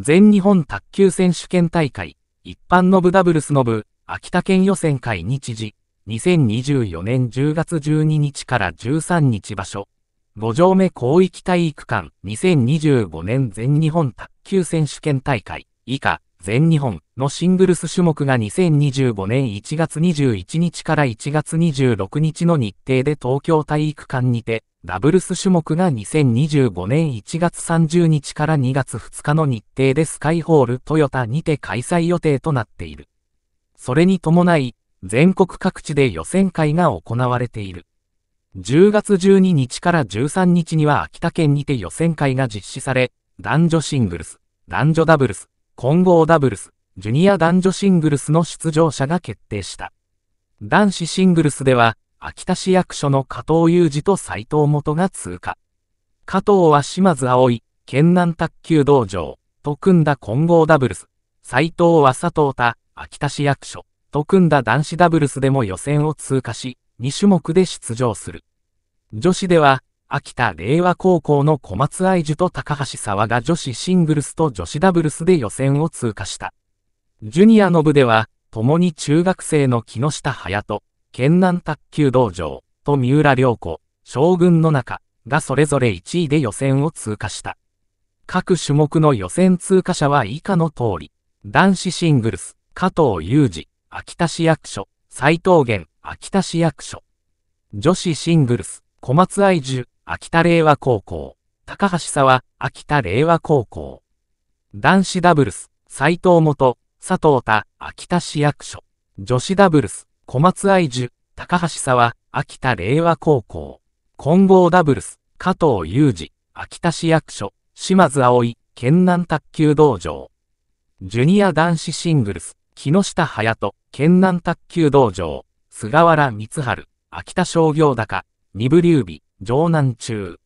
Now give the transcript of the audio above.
全日本卓球選手権大会、一般の部ダブルスの部、秋田県予選会日時、2024年10月12日から13日場所、五条目広域体育館、2025年全日本卓球選手権大会、以下、全日本のシングルス種目が2025年1月21日から1月26日の日程で東京体育館にて、ダブルス種目が2025年1月30日から2月2日の日程でスカイホールトヨタにて開催予定となっている。それに伴い、全国各地で予選会が行われている。10月12日から13日には秋田県にて予選会が実施され、男女シングルス、男女ダブルス、混合ダブルス、ジュニア男女シングルスの出場者が決定した。男子シングルスでは、秋田市役所の加藤裕二と斎藤元が通過。加藤は島津葵、県南卓球道場、と組んだ混合ダブルス、斎藤は佐藤田、秋田市役所、と組んだ男子ダブルスでも予選を通過し、2種目で出場する。女子では、秋田令和高校の小松愛樹と高橋沢が女子シングルスと女子ダブルスで予選を通過した。ジュニアの部では、共に中学生の木下隼人、県南卓球道場、と三浦良子、将軍の中、がそれぞれ1位で予選を通過した。各種目の予選通過者は以下の通り、男子シングルス、加藤雄二、秋田市役所、斉藤源、秋田市役所。女子シングルス、小松愛樹、秋田令和高校、高橋沢、秋田令和高校。男子ダブルス、斎藤元、佐藤田、秋田市役所。女子ダブルス、小松愛樹、高橋沢、秋田令和高校。混合ダブルス、加藤裕二、秋田市役所、島津葵、県南卓球道場。ジュニア男子シングルス、木下隼人、県南卓球道場、菅原光春、秋田商業高、二部劉備、城南中